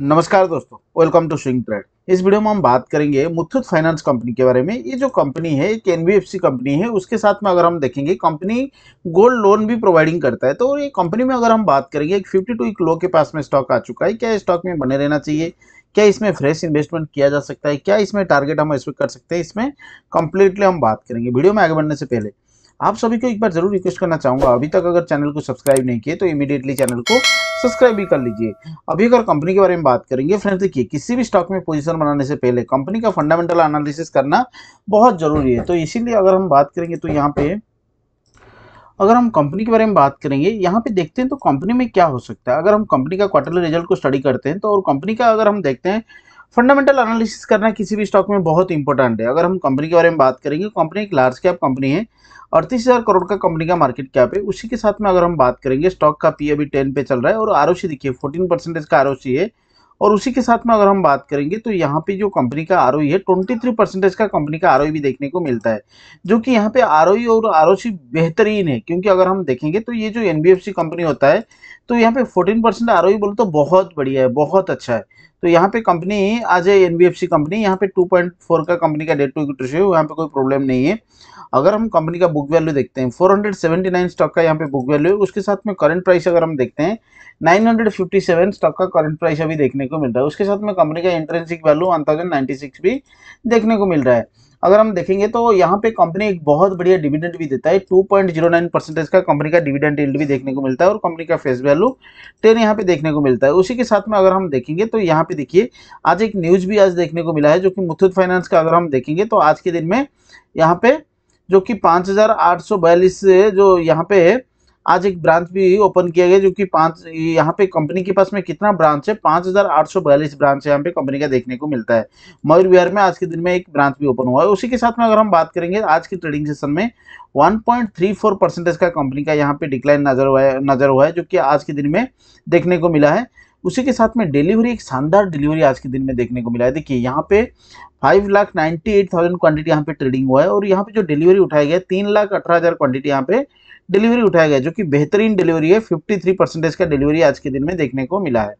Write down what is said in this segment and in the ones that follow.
नमस्कार दोस्तों welcome to swing trade इस वीडियो में हम बात करेंगे मुथुत फाइनेंस कंपनी के बारे में ये जो कंपनी है एक एन कंपनी है उसके साथ में अगर हम देखेंगे कंपनी गोल्ड लोन भी प्रोवाइडिंग करता है तो ये कंपनी में अगर हम बात करेंगे एक फिफ्टी टू लो के पास में स्टॉक आ चुका है क्या स्टॉक में बने रहना चाहिए क्या इसमें फ्रेश इन्वेस्टमेंट किया जा सकता है क्या इसमें टारगेट हम इसमें कर सकते हैं इसमें कंप्लीटली हम बात करेंगे वीडियो में आगे बढ़ने से पहले आप सभी को एक बार जरूर रिक्वेस्ट करना चाहूँगा अभी तक अगर चैनल को सब्सक्राइब नहीं किए तो इमीडिएटली चैनल को सब्सक्राइब भी कर लीजिए अभी अगर कंपनी के बारे में बात करेंगे फ्रेंड्स देखिए किसी भी स्टॉक में पोजीशन बनाने से पहले कंपनी का फंडामेंटल एनालिसिस करना बहुत ज़रूरी है तो इसीलिए अगर हम बात करेंगे तो यहाँ पे अगर हम कंपनी के बारे में बात करेंगे यहाँ पे देखते हैं तो कंपनी में क्या हो सकता है अगर हम कंपनी का क्वार्टरली रिजल्ट को स्टडी करते हैं तो और कंपनी का अगर हम देखते हैं फंडामेंटल एनालिसिस करना किसी भी स्टॉक में बहुत इंपॉर्टेंट है अगर हम कंपनी के बारे में बात करेंगे कंपनी एक लार्ज कैप कंपनी है अड़तीस हज़ार करोड़ का कंपनी का मार्केट कैप है उसी के साथ में अगर हम बात करेंगे स्टॉक का पी अभी टेन पे चल रहा है और आर देखिए फोर्टीन परसेंटेज का आर है और उसी के साथ में अगर हम बात करेंगे तो यहाँ पे जो कंपनी का आर e है ट्वेंटी थ्री परसेंटेज का कंपनी का आर e भी देखने को मिलता है जो कि यहाँ पे आर e और आर बेहतरीन है क्योंकि अगर हम देखेंगे तो ये जो एन कंपनी होता है तो यहाँ पे फोर्टीन परसेंट आर बोल तो बहुत बढ़िया है बहुत अच्छा है तो यहाँ पे कंपनी आज ए एन कंपनी यहाँ पे 2.4 का कंपनी का डेट टू इक्विटी रेशियो यहाँ पे कोई प्रॉब्लम नहीं है अगर हम कंपनी का बुक वैल्यू देखते हैं 479 स्टॉक का यहाँ पे बुक वैल्यू उसके साथ में करंट प्राइस अगर हम देखते हैं 957 स्टॉक का करंट प्राइस अभी देखने को मिल रहा है उसके साथ में कंपनी का इंटरेंसिक वैल्यू वन भी देखने को मिल रहा है अगर हम देखेंगे तो यहाँ पे कंपनी एक बहुत बढ़िया डिविडेंड भी देता है 2.09 परसेंटेज का कंपनी का डिविडेंड इल्ड भी देखने को मिलता है और कंपनी का फेस वैल्यू टेन यहाँ पे देखने को मिलता है उसी के साथ में अगर हम देखेंगे तो यहाँ पे देखिए आज एक न्यूज़ भी आज देखने को मिला है जो कि मुथुत फाइनेंस का अगर हम देखेंगे तो आज के दिन में यहाँ पे जो कि पाँच जो यहाँ पे आज एक ब्रांच भी ओपन किया गया जो कि पाँच यहाँ पे कंपनी के पास में कितना ब्रांच है पाँच हज़ार आठ सौ बयालीस ब्रांच है यहाँ पे कंपनी का देखने को मिलता है मयूर विहार में आज के दिन में एक ब्रांच भी ओपन हुआ है उसी के साथ में अगर हम बात करेंगे आज के ट्रेडिंग सेशन में 1.34 परसेंटेज का कंपनी का यहाँ पे डिक्लाइन नजर हुआ है नजर हुआ है जो कि आज के दिन में देखने को मिला है उसी के साथ में डिलीवरी एक शानदार डिलीवरी आज के दिन में देखने को मिला है देखिए यहाँ पे five lakh ninety eight thousand quantity यहाँ पे ट्रेडिंग हुआ है और यहाँ पे जो डिलीवरी उठाया गया तीन लाख अठारह हज़ार क्वान्टिटी यहाँ पे डिलीवरी उठाया गया जो कि बेहतरीन डिलीवरी है फिफ्टी थ्री परसेंटेज का डिलीवरी आज के दिन में देखने को मिला है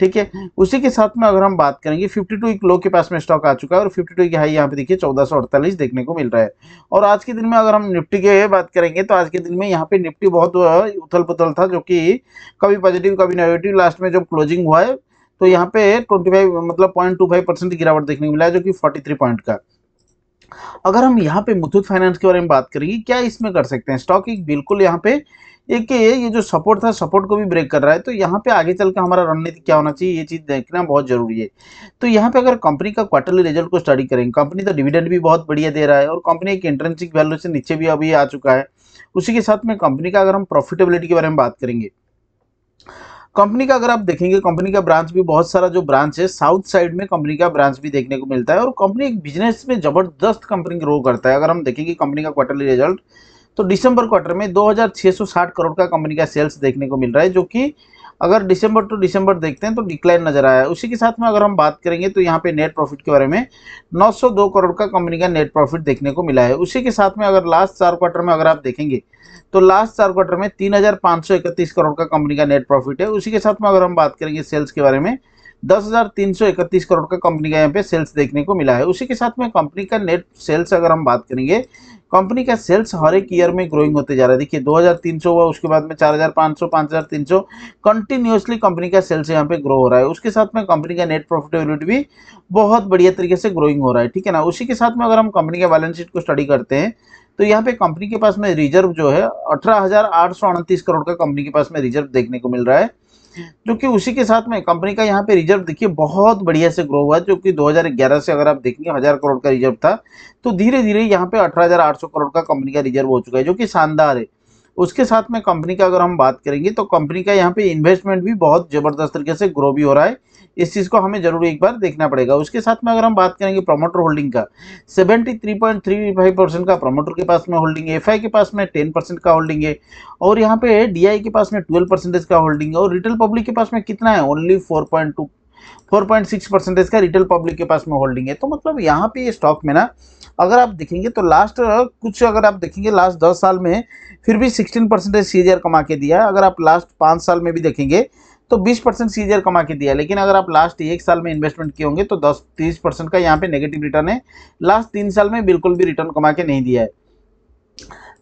ठीक है उसी के साथ में अगर हम बात करेंगे 52 एक लो के पास में स्टॉक आ चुका है और 52 की हाई यहाँ पे देखिए चौदह देखने को मिल रहा है और आज के दिन में अगर हम निफ्टी के बात करेंगे तो आज के दिन में यहाँ पे निफ्टी बहुत उथल पुथल था जो कि कभी पॉजिटिव कभी नेगेटिव लास्ट में जब क्लोजिंग हुआ है तो यहाँ पे ट्वेंटी मतलब पॉइंट परसेंट गिरावट देखने को मिला है जो कि फोर्टी पॉइंट का अगर हम यहाँ पे मुथूट फाइनेंस के बारे में बात करेंगे क्या इसमें कर सकते हैं स्टॉक एक बिल्कुल यहाँ पे एक ये जो सपोर्ट था सपोर्ट को भी ब्रेक कर रहा है तो यहाँ पे आगे चल के हमारा रणनीति क्या होना चाहिए ये चीज़ देखना बहुत जरूरी है तो यहाँ पे अगर कंपनी का क्वार्टरली रिजल्ट को स्टडी करेंगे कंपनी तो डिविडेंड भी बहुत बढ़िया दे रहा है और कंपनी एक इंटर्नशिप वैल्यू से नीचे भी अभी आ चुका है उसी के साथ में कंपनी का अगर हम प्रॉफिटेबिलिटी के बारे में बात करेंगे कंपनी का अगर आप देखेंगे कंपनी का ब्रांच भी बहुत सारा जो ब्रांच है साउथ साइड में कंपनी का ब्रांच भी देखने को मिलता है और कंपनी एक बिजनेस में जबरदस्त कंपनी ग्रो करता है अगर हम देखेंगे कंपनी का क्वार्टरली रिजल्ट तो दिसंबर क्वार्टर में 2660 करोड़ का कंपनी का सेल्स देखने को मिल रहा है जो कि अगर दिसंबर टू दिसंबर देखते हैं तो डिक्लाइन नजर आया है उसी के साथ में अगर हम बात करेंगे तो यहाँ पे नेट प्रॉफिट के बारे में 902 करोड़ का कंपनी का नेट प्रॉफिट देखने को मिला है उसी के साथ में अगर लास्ट चार क्वार्टर में अगर आप देखेंगे तो लास्ट चार क्वार्टर में तीन करोड़ का कंपनी का नेट प्रॉफिट है उसी के साथ में अगर हम बात करेंगे सेल्स के बारे में दस करोड़ का कंपनी का यहाँ पे सेल्स देखने को मिला है उसी के साथ में कंपनी का नेट सेल्स अगर हम बात करेंगे कंपनी का सेल्स हर एक ईयर में ग्रोइंग होते जा रहा है देखिए 2300 हुआ उसके बाद में 4500 5300 कंटिन्यूसली कंपनी का सेल्स यहाँ पे ग्रो हो रहा है उसके साथ में कंपनी का नेट प्रॉफिटेबिलिटी भी बहुत बढ़िया तरीके से ग्रोइंग हो रहा है ठीक है ना उसी के साथ में अगर हम कंपनी के बैलेंस शीट को स्टडी करते हैं तो यहाँ पे कंपनी के पास में रिजर्व जो है अठारह करोड़ का कंपनी के पास में रिजर्व देखने को मिल रहा है जो कि उसी के साथ में कंपनी का यहाँ पे रिजर्व देखिए बहुत बढ़िया से ग्रो हुआ है जो कि 2011 से अगर आप देखेंगे हज़ार करोड़ का रिजर्व था तो धीरे धीरे यहाँ पे 18,800 करोड़ का कंपनी का रिजर्व हो चुका है जो कि शानदार है उसके साथ में कंपनी का अगर हम बात करेंगे तो कंपनी का यहाँ पे इन्वेस्टमेंट भी बहुत ज़बरदस्त तरीके से ग्रो भी हो रहा है इस चीज़ को हमें जरूर एक बार देखना पड़ेगा उसके साथ में अगर हम बात करेंगे प्रमोटर होल्डिंग का 73.35 परसेंट का प्रमोटर के पास में होल्डिंग है एफ के पास में 10 परसेंट का होल्डिंग है और यहाँ पे डीआई के पास में 12 परसेंटेज का होल्डिंग है और रिटेल पब्लिक के पास में कितना है ओनली 4.2 4.6 परसेंटेज का रिटेल पब्लिक के पास में होल्डिंग है तो मतलब यहाँ पे ये स्टॉक में ना अगर आप देखेंगे तो लास्ट कुछ अगर आप देखेंगे लास्ट दस साल में फिर भी सिक्सटीन परसेंटेज सी कमा के दिया अगर आप लास्ट पाँच साल में भी देखेंगे तो 20 परसेंट सी कमा के दिया लेकिन अगर आप लास्ट एक साल में इन्वेस्टमेंट किए होंगे तो 10 30 परसेंट का यहाँ पे नेगेटिव रिटर्न है लास्ट तीन साल में बिल्कुल भी रिटर्न कमा के नहीं दिया है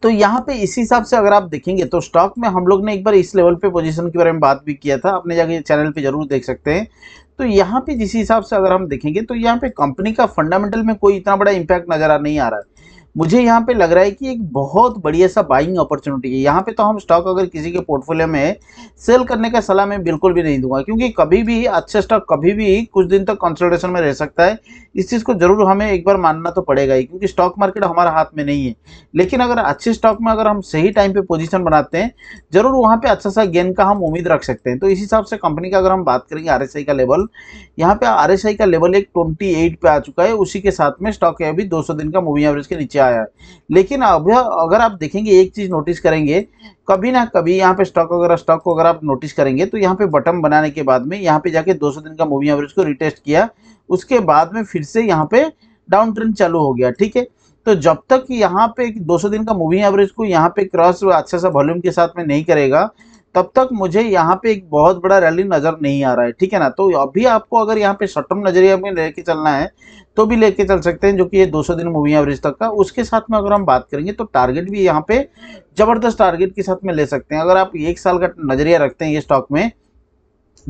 तो यहाँ पे इसी हिसाब से अगर आप देखेंगे तो स्टॉक में हम लोग ने एक बार इस लेवल पे पोजीशन के बारे में बात भी किया था अपने जाके चैनल पे जरूर देख सकते हैं तो यहाँ पे जिस हिसाब से अगर हम देखेंगे तो यहाँ पे कंपनी का फंडामेंटल में कोई इतना बड़ा इम्पैक्ट नजर आ नहीं आ रहा है मुझे यहाँ पे लग रहा है कि एक बहुत बढ़िया सा बाइंग अपॉर्चुनिटी है यहाँ पे तो हम स्टॉक अगर किसी के पोर्टफोलियो में सेल करने का सलाह मैं बिल्कुल भी नहीं दूंगा क्योंकि कभी भी अच्छा स्टॉक कभी भी कुछ दिन तक तो कंसल्टेशन में रह सकता है इस चीज़ को जरूर हमें एक बार मानना तो पड़ेगा ही क्योंकि स्टॉक मार्केट हमारे हाथ में नहीं है लेकिन अगर अच्छे स्टॉक में अगर हम सही टाइम पर पोजिशन बनाते हैं जरूर वहाँ पर अच्छा सा गेन का हम उम्मीद रख सकते हैं तो इस हिसाब से कंपनी का अगर हम बात करेंगे आर का लेवल यहाँ पे आर का लेवल एक ट्वेंटी पे आ चुका है उसी के साथ में स्टॉक अभी दो दिन का मूविंग एवरेज के नीचे आया है लेकिन अब अगर आप देखेंगे एक चीज़ नोटिस करेंगे कभी ना कभी यहाँ पे स्टॉक वगैरह स्टॉक को अगर आप नोटिस करेंगे तो यहाँ पे बटन बनाने के बाद में यहाँ पे जाके 200 दिन का मूवी एवरेज को रिटेस्ट किया उसके बाद में फिर से यहाँ पे डाउन ट्रेंड चालू हो गया ठीक है तो जब तक यहाँ पे 200 दिन का मूविंग एवरेज को यहाँ पे क्रॉस अच्छा सा वॉल्यूम के साथ में नहीं करेगा तब तक मुझे यहाँ पे एक बहुत बड़ा रैली नज़र नहीं आ रहा है ठीक है ना तो अभी आपको अगर यहाँ पे शॉर्ट नज़रिया में लेके चलना है तो भी लेके चल सकते हैं जो कि ये 200 दिन मूवी एवरेज तक का उसके साथ में अगर हम बात करेंगे तो टारगेट भी यहाँ पे ज़बरदस्त टारगेट के साथ में ले सकते हैं अगर आप एक साल का नज़रिया रखते हैं ये स्टॉक में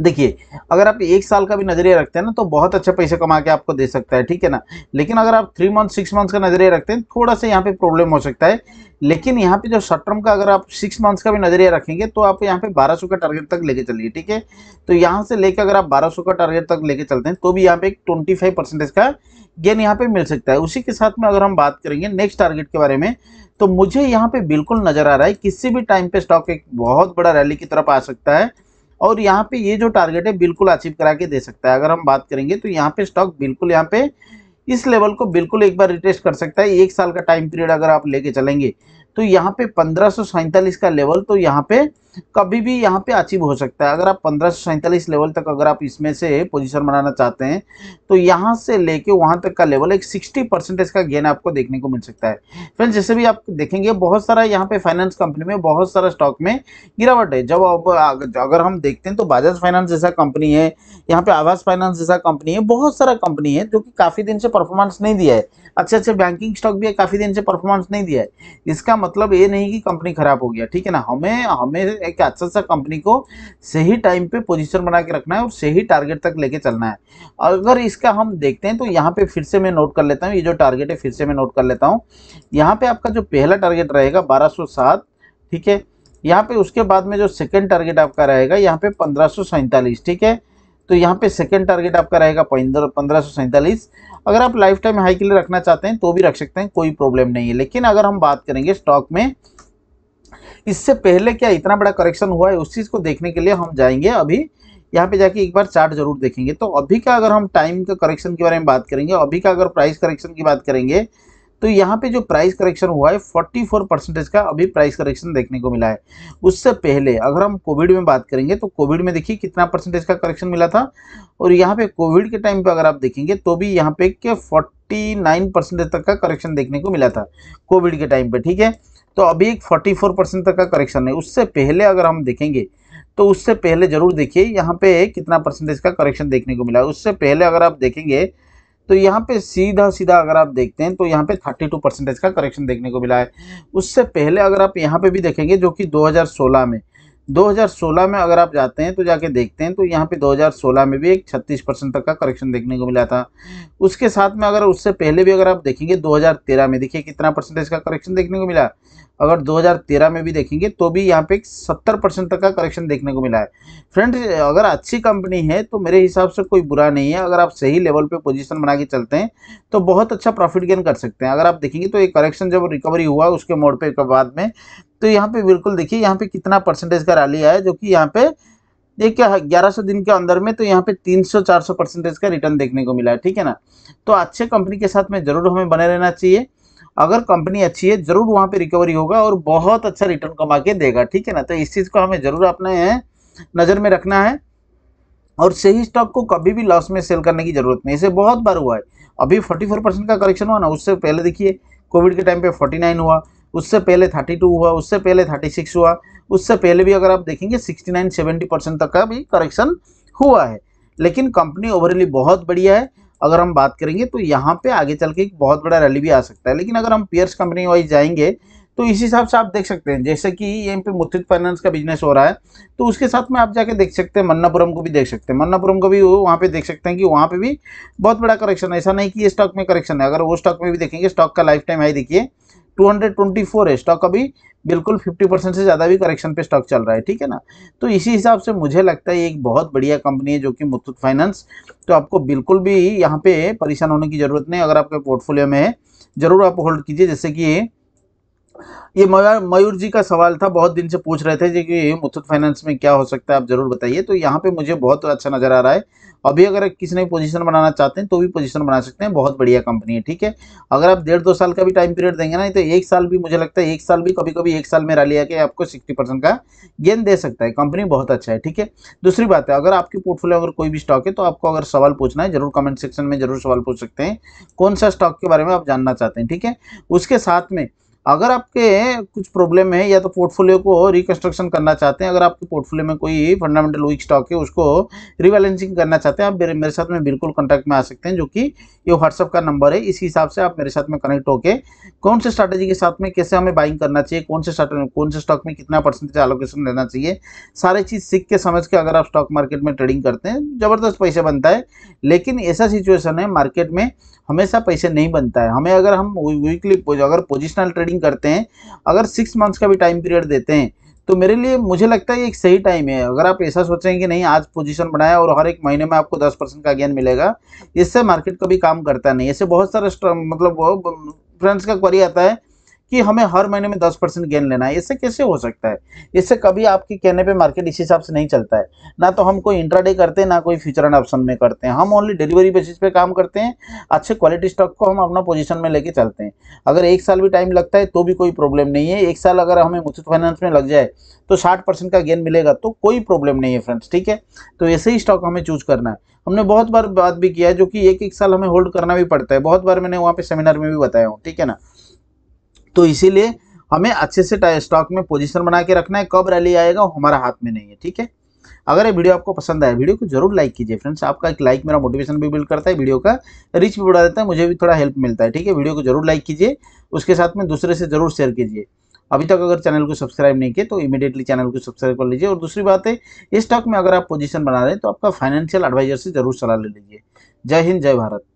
देखिए अगर आप एक साल का भी नजरिया रखते हैं ना तो बहुत अच्छा पैसे कमा के आपको दे सकता है ठीक है ना लेकिन अगर आप थ्री मंथ सिक्स मंथ्स का नजरिया रखते हैं थोड़ा सा यहाँ पे प्रॉब्लम हो सकता है लेकिन यहाँ पे जो शॉर्ट टर्म का अगर आप सिक्स मंथ्स का भी नजरिया रखेंगे तो आप यहाँ पे सौ का टारगेट तक लेके चलिए ठीक है तो यहाँ से लेकर अगर आप सौ का टारगेट तक लेके चलते हैं तो भी यहाँ पे एक फाइव परसेंटेज का गेन यहाँ पे मिल सकता है उसी के साथ में अगर हम बात करेंगे नेक्स्ट टारगेट के बारे में तो मुझे यहाँ पे बिल्कुल नजर आ रहा है किसी भी टाइम पे स्टॉक एक बहुत बड़ा रैली की तरफ आ सकता है और यहाँ पे ये जो टारगेट है बिल्कुल अचीव करा के दे सकता है अगर हम बात करेंगे तो यहाँ पे स्टॉक बिल्कुल यहाँ पे इस लेवल को बिल्कुल एक बार रिटेस्ट कर सकता है एक साल का टाइम पीरियड अगर आप लेके चलेंगे तो यहाँ पे पंद्रह का लेवल तो यहाँ पे कभी भी यहाँ पे अचीव हो सकता है अगर आप पंद्रह लेवल तक अगर आप इसमें से पोजीशन बनाना चाहते हैं तो यहाँ से लेके वहाँ तक का लेवल एक 60 परसेंटेज का गेन आपको देखने को मिल सकता है फ्रेंड्स जैसे भी आप देखेंगे बहुत सारा यहाँ पे फाइनेंस कंपनी में बहुत सारा स्टॉक में गिरावट है जब अब अगर हम देखते हैं तो बजाज फाइनेंस जैसा कंपनी है यहाँ पे आवास फाइनेंस जैसा कंपनी है बहुत सारा कंपनी है जो कि काफ़ी दिन से परफॉर्मेंस नहीं दिया है अच्छे अच्छे बैंकिंग स्टॉक भी है काफ़ी दिन से परफॉर्मेंस नहीं दिया है इसका मतलब ये नहीं कि कंपनी खराब हो गया ठीक है ना हमें हमें है कि अच्छा सा कंपनी को सही टाइम पे पोजीशन बना के रखना है और सही टारगेट तक लेके चलना है अगर इसका हम देखते हैं तो यहाँ पे फिर से मैं नोट कर लेता हूँ ये जो टारगेट है फिर से मैं नोट कर लेता हूँ यहाँ पे आपका जो पहला टारगेट रहेगा बारह ठीक है यहाँ पे उसके बाद में जो सेकेंड टारगेट आपका रहेगा यहाँ पे पंद्रह ठीक है तो यहाँ पे सेकेंड टारगेट आपका रहेगा पंद्रह सौ अगर आप लाइफ टाइम हाई के लिए रखना चाहते हैं तो भी रख सकते हैं कोई प्रॉब्लम नहीं है लेकिन अगर हम बात करेंगे स्टॉक में इससे पहले क्या इतना बड़ा करेक्शन हुआ है उस चीज़ को देखने के लिए हम जाएंगे अभी यहाँ पे जाके एक बार चार्ट जरूर देखेंगे तो अभी का अगर हम टाइम का करेक्शन के बारे में बात करेंगे अभी का अगर प्राइस करेक्शन की बात करेंगे तो यहाँ पे जो प्राइस करेक्शन हुआ है फोर्टी फोर परसेंटेज का अभी प्राइस करेक्शन देखने को मिला है उससे पहले अगर हम कोविड में बात करेंगे तो कोविड में देखिए कितना परसेंटेज का करेक्शन मिला था और यहाँ पे कोविड के टाइम पे अगर आप देखेंगे तो भी यहाँ पे के फोर्टी परसेंटेज तक का करेक्शन देखने को मिला था कोविड के टाइम पर ठीक है तो अभी एक 44 परसेंट तक का करेक्शन है उससे पहले अगर हम देखेंगे तो उससे पहले ज़रूर देखिए यहाँ पे कितना परसेंटेज का करेक्शन देखने को मिला है उससे पहले अगर आप देखेंगे तो यहाँ पे सीधा सीधा अगर आप देखते हैं तो यहाँ पे 32 परसेंटेज का करेक्शन देखने को मिला है उससे पहले अगर आप यहाँ पे भी देखेंगे जो कि 2016 में 2016 में अगर आप जाते हैं तो जाके देखते हैं तो यहाँ पे 2016 में भी एक 36 परसेंट तक का करेक्शन देखने को मिला था उसके साथ में अगर उससे पहले भी अगर आप देखेंगे दो में देखिए कितना परसेंटेज का करेक्शन देखने को मिला अगर 2013 में भी देखेंगे तो भी यहाँ पे 70 परसेंट तक का करेक्शन देखने को मिला है फ्रेंड्स अगर अच्छी कंपनी है तो मेरे हिसाब से कोई बुरा नहीं है अगर आप सही लेवल पे पोजीशन बना के चलते हैं तो बहुत अच्छा प्रॉफिट गेन कर सकते हैं अगर आप देखेंगे तो ये करेक्शन जब रिकवरी हुआ उसके मोड पर बाद में तो यहाँ पर बिल्कुल देखिए यहाँ पे कितना परसेंटेज का रैली आया जो कि यहाँ पे ये ग्यारह सौ दिन के अंदर में तो यहाँ पे 300-400 परसेंटेज का रिटर्न देखने को मिला है ठीक है ना तो अच्छे कंपनी के साथ में जरूर हमें बने रहना चाहिए अगर कंपनी अच्छी है जरूर वहाँ पे रिकवरी होगा और बहुत अच्छा रिटर्न कमा के देगा ठीक है ना तो इस चीज़ को हमें ज़रूर अपने नज़र में रखना है और सही स्टॉक को कभी भी लॉस में सेल करने की ज़रूरत नहीं इसे बहुत बार हुआ है अभी फोर परसेंट का करेक्शन हुआ ना उससे पहले देखिए कोविड के टाइम पे नाइन हुआ उससे पहले टू हुआ उससे पहले सिक्स हुआ उससे पहले भी अगर आप देखेंगे नाइन सेवेंटी परसेंट तक का भी करेक्शन हुआ है लेकिन कंपनी ओवरली बहुत बढ़िया है अगर हम बात करेंगे तो यहाँ पे आगे चल के एक बहुत बड़ा रैली भी आ सकता है लेकिन अगर हम पियर्स कंपनी वाइज जाएंगे तो इस हिसाब से आप देख सकते हैं जैसे कि यहाँ पे मुथुत फाइनेंस का बिजनेस हो रहा है तो उसके साथ में आप जाके देख सकते हैं मन्नापुरम को भी देख सकते हैं मन्नापुरम को भी वहाँ पे देख सकते हैं कि वहाँ पे भी बहुत बड़ा करेक्शन है ऐसा नहीं कि ये स्टॉक में करेक्शन है अगर वो स्टॉक में भी देखेंगे स्टॉक का लाइफ टाइम आई देखिए 224 है स्टॉक अभी बिल्कुल 50 परसेंट से ज़्यादा भी करेक्शन पे स्टॉक चल रहा है ठीक है ना तो इसी हिसाब से मुझे लगता है एक बहुत बढ़िया कंपनी है जो कि मुथुत फाइनेंस तो आपको बिल्कुल भी यहाँ पे परेशान होने की ज़रूरत नहीं अगर आपके पोर्टफोलियो में है ज़रूर आप होल्ड कीजिए जैसे कि ये मयूर जी का सवाल था बहुत दिन से पूछ रहे थे कि मुथुत फाइनेंस में क्या हो सकता है आप जरूर बताइए तो यहाँ पे मुझे बहुत अच्छा नज़र आ रहा है अभी अगर किसी ने पोजीशन बनाना चाहते हैं तो भी पोजीशन बना सकते हैं बहुत बढ़िया कंपनी है ठीक है अगर आप डेढ़ दो साल का भी टाइम पीरियड देंगे ना तो एक साल भी मुझे लगता है एक साल भी कभी कभी एक साल में रैली आके आपको सिक्सटी परसेंट का गेन दे सकता है कंपनी बहुत अच्छा है ठीक है दूसरी बात है अगर आपकी पोर्टफोलियो अगर कोई भी स्टॉक है तो आपको अगर सवाल पूछना है जरूर कमेंट सेक्शन में जरूर सवाल पूछ सकते हैं कौन सा स्टॉक के बारे में आप जानना चाहते हैं ठीक है उसके साथ में अगर आपके कुछ प्रॉब्लम है या तो पोर्टफोलियो को रिकन्स्ट्रक्शन करना चाहते हैं अगर आपके पोर्टफोलियो में कोई फंडामेंटल वीक स्टॉक है उसको रिबैलेंसिंग करना चाहते हैं आप मेरे मेरे साथ में बिल्कुल कॉन्टैक्ट में आ सकते हैं जो कि ये व्हाट्सअप का नंबर है इसी हिसाब से आप मेरे साथ में कनेक्ट होकर कौन से स्ट्रैटेजी के साथ में कैसे हमें बाइंग करना चाहिए कौन से कौन से स्टॉक में कितना परसेंटेज एलोकेशन लेना चाहिए सारे चीज़ सीख के समझ के अगर आप स्टॉक मार्केट में ट्रेडिंग करते हैं ज़बरदस्त पैसे बनता है लेकिन ऐसा सिचुएसन है मार्केट में हमेशा पैसे नहीं बनता है हमें अगर हम वीकली अगर पोजिशनल ट्रेडिंग ट्रेडिंग करते हैं अगर सिक्स मंथ्स का भी टाइम पीरियड देते हैं तो मेरे लिए मुझे लगता है ये एक सही टाइम है अगर आप ऐसा सोचें कि नहीं आज पोजीशन बनाया और हर एक महीने में आपको दस परसेंट का ज्ञान मिलेगा इससे मार्केट कभी काम करता नहीं ऐसे बहुत सारे मतलब फ्रेंड्स का क्वारी आता है कि हमें हर महीने में दस परसेंट गेन लेना है इससे कैसे हो सकता है इससे कभी आपके कहने पे मार्केट इस हिसाब से नहीं चलता है ना तो हम कोई इंट्राडे करते हैं ना कोई फ्यूचर एंड ऑप्शन में करते हैं हम ओनली डिलीवरी बेसिस पे काम करते हैं अच्छे क्वालिटी स्टॉक को हम अपना पोजिशन में लेके चलते हैं अगर एक साल भी टाइम लगता है तो भी कोई प्रॉब्लम नहीं है एक साल अगर हमें मुथूट फाइनेंस में लग जाए तो साठ परसेंट का गेन मिलेगा तो कोई प्रॉब्लम नहीं है फ्रेंड्स ठीक है तो ऐसे ही स्टॉक हमें चूज करना है हमने बहुत बार बात भी किया है जो कि एक एक साल हमें होल्ड करना भी पड़ता है बहुत बार मैंने वहाँ पे सेमिनार में भी बताया हूँ ठीक है ना तो इसीलिए हमें अच्छे से स्टॉक में पोजीशन बना के रखना है कब रैली आएगा हमारा हाथ में नहीं है ठीक है अगर ये वीडियो आपको पसंद आए वीडियो को जरूर लाइक कीजिए फ्रेंड्स आपका एक लाइक मेरा मोटिवेशन भी बिल्ड करता है वीडियो का रीच भी बढ़ा देता है मुझे भी थोड़ा हेल्प मिलता है ठीक है वीडियो को जरूर लाइक कीजिए उसके साथ में दूसरे से जरूर शेयर कीजिए अभी तक अगर चैनल को सब्सक्राइब नहीं किया तो इमीडिएटली चैनल को सब्सक्राइब कर लीजिए और दूसरी बात है इस स्टॉक में अगर आप पोजीशन बना रहे हैं तो आपका फाइनेंशियल एडवाइजर से जरूर सलाह ले लीजिए जय हिंद जय भारत